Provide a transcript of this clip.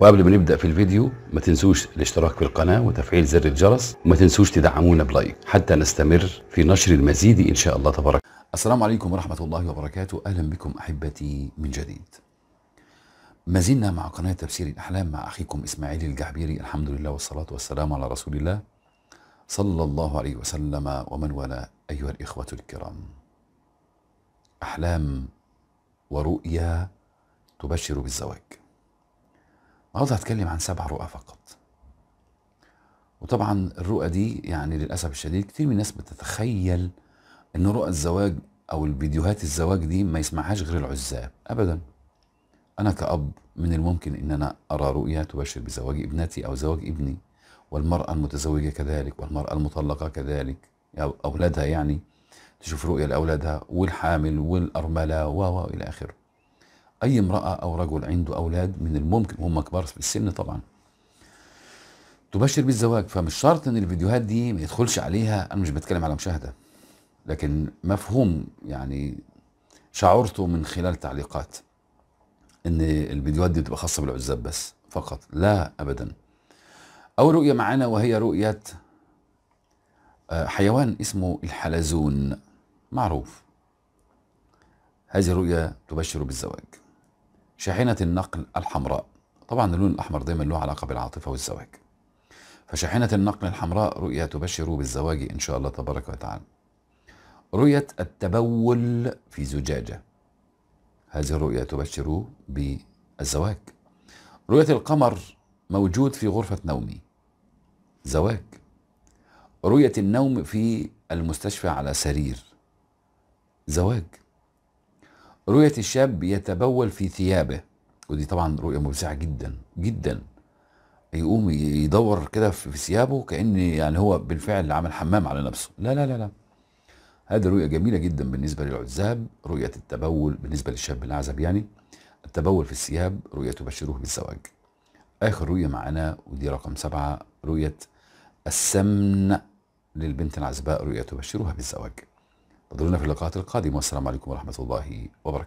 وقبل ما نبدا في الفيديو ما تنسوش الاشتراك في القناه وتفعيل زر الجرس وما تنسوش تدعمونا بلايك حتى نستمر في نشر المزيد ان شاء الله تبارك السلام عليكم ورحمه الله وبركاته اهلا بكم احبتي من جديد ما زلنا مع قناة تفسير الأحلام مع أخيكم إسماعيل الجعبيري الحمد لله والصلاة والسلام على رسول الله صلى الله عليه وسلم ومن والاه أيها الإخوة الكرام أحلام ورؤيا تبشر بالزواج النهارده هتكلم عن سبع رؤى فقط وطبعا الرؤى دي يعني للأسف الشديد كتير من الناس بتتخيل أن رؤى الزواج أو الفيديوهات الزواج دي ما يسمعهاش غير العزاب أبداً أنا كأب من الممكن أن أنا أرى رؤية تبشر بزواج ابنتي أو زواج ابني والمرأة المتزوجة كذلك والمرأة المطلقة كذلك أولادها يعني تشوف رؤية لأولادها والحامل والأرملة و إلى آخره أي امرأة أو رجل عنده أولاد من الممكن هم كبار في السن طبعا تبشر بالزواج فمش شرط ان الفيديوهات دي ما يدخلش عليها انا مش بتكلم على مشاهده لكن مفهوم يعني شعرته من خلال تعليقات ان الفيديوهات دي بتبقى خاصه بالعزاب بس فقط لا ابدا اول رؤيه معانا وهي رؤيه آه، حيوان اسمه الحلزون معروف هذه الرؤية تبشر بالزواج شاحنة النقل الحمراء طبعا اللون الأحمر دايما له علاقة بالعاطفة والزواج فشاحنة النقل الحمراء رؤية تبشر بالزواج إن شاء الله تبارك وتعالى رؤية التبول في زجاجة هذه الرؤية تبشر بالزواج رؤية القمر موجود في غرفة نومي زواج رؤية النوم في المستشفى على سرير زواج رؤية الشاب يتبول في ثيابه ودي طبعا رؤية مفزعة جدا جدا يقوم يدور كده في ثيابه كأن يعني هو بالفعل عمل حمام على نفسه لا لا لا لا هذه رؤية جميلة جدا بالنسبة للعزاب رؤية التبول بالنسبة للشاب الأعزب يعني التبول في الثياب رؤية تبشره بالزواج آخر رؤية معانا ودي رقم سبعة رؤية السمن للبنت العزباء رؤية تبشرها بالزواج انتظرونا في اللقاءات القادمة والسلام عليكم ورحمة الله وبركاته